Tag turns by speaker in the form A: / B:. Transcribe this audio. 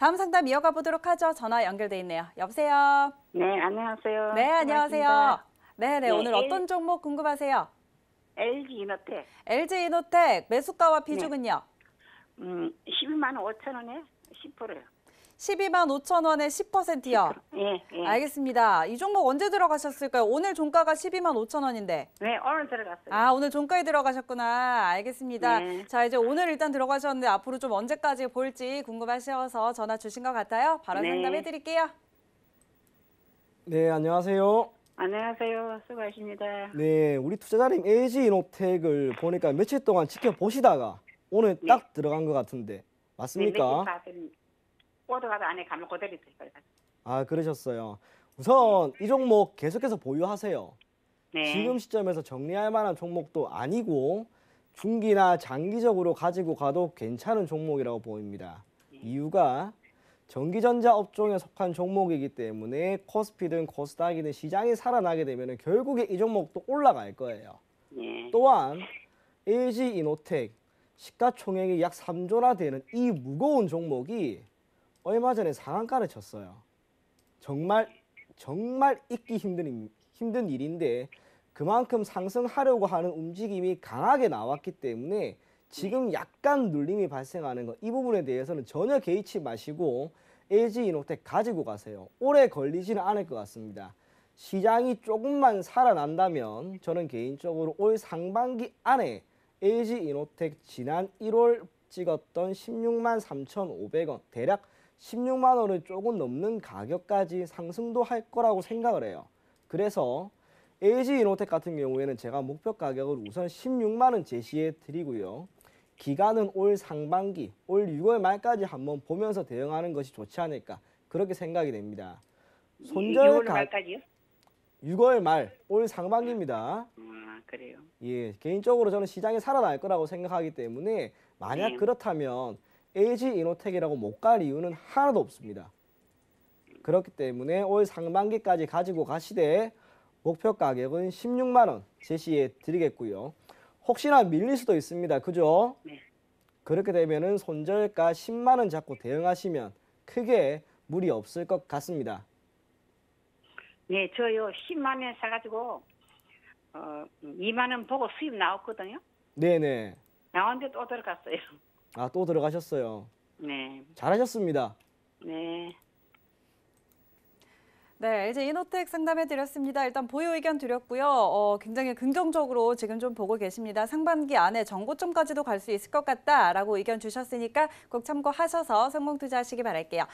A: 다음 상담 이어가 보도록 하죠. 전화 연결돼 있네요. 여보세요. 네, 안녕하세요. 네, 안녕하세요. 고맙습니다. 네, 네, 네, 오늘 어떤 종목 궁금하세요? LG 이노텍. LG 이노텍 매수가와 비중은요? 네. 음, 12만 5천 원에 10%요. 12만 5천 원에 10%요. 예, 예. 알겠습니다. 이 종목 언제 들어가셨을까요? 오늘 종가가 12만 5천 원인데. 네, 오늘 들어갔어요. 아, 오늘 종가에 들어가셨구나. 알겠습니다. 네. 자, 이제 오늘 일단 들어가셨는데 앞으로 좀 언제까지 볼지 궁금하셔서 전화 주신 것 같아요. 바로 네. 상담해 드릴게요.
B: 네, 안녕하세요.
A: 안녕하세요. 수고하십니다.
B: 네, 우리 투자자님 LG 이노텍을 보니까 며칠 동안 지켜보시다가 오늘 네. 딱 들어간 것 같은데 맞습니까?
A: 네, 얻어가서 안에 가면 그대로 있을 거예요.
B: 아 그러셨어요. 우선 네. 이 종목 계속해서 보유하세요. 네. 지금 시점에서 정리할 만한 종목도 아니고 중기나 장기적으로 가지고 가도 괜찮은 종목이라고 보입니다. 네. 이유가 전기전자 업종에 속한 종목이기 때문에 코스피든 코스닥이든 시장이 살아나게 되면 결국에 이 종목도 올라갈 거예요. 네. 또한 LG 이노텍 시가총액이 약 3조나 되는 이 무거운 종목이 얼마 전에 상한가를 쳤어요. 정말 정말 잊기 힘든 힘든 일인데 그만큼 상승하려고 하는 움직임이 강하게 나왔기 때문에 지금 약간 눌림이 발생하는 거이 부분에 대해서는 전혀 개의치 마시고 LG 이노텍 가지고 가세요. 오래 걸리지는 않을 것 같습니다. 시장이 조금만 살아난다면 저는 개인적으로 올 상반기 안에 LG 이노텍 지난 1월 찍었던 16만 3,500원 대략 16만 원을 조금 넘는 가격까지 상승도 할 거라고 생각을 해요. 그래서 LG 이노텍 같은 경우에는 제가 목표 가격을 우선 16만 원 제시해 드리고요. 기간은 올 상반기, 올 6월 말까지 한번 보면서 대응하는 것이 좋지 않을까 그렇게 생각이 됩니다. 손절 6월 가... 말까지요? 6월 말, 올 상반기입니다. 아, 그래요. 예, 개인적으로 저는 시장이 살아날 거라고 생각하기 때문에 만약 네. 그렇다면 LG 이노텍이라고 못 갈 이유는 하나도 없습니다. 그렇기 때문에 올 상반기까지 가지고 가시되 목표 가격은 16만 원 제시해 드리겠고요. 혹시나 밀릴 수도 있습니다. 그죠? 네. 그렇게 되면은 손절가 10만 원 잡고 대응하시면 크게 무리 없을 것 같습니다.
A: 네, 저요 10만 원 사가지고 어, 2만 원 보고 수입 나왔거든요. 네네. 나왔데또 들어갔어요.
B: 아, 또 들어가셨어요. 네. 잘하셨습니다.
A: 네. 네, LG 이노텍 상담해 드렸습니다. 일단 보유 의견 드렸고요. 어, 굉장히 긍정적으로 지금 좀 보고 계십니다. 상반기 안에 정고점까지도 갈 수 있을 것 같다라고 의견 주셨으니까 꼭 참고하셔서 성공 투자하시기 바랄게요.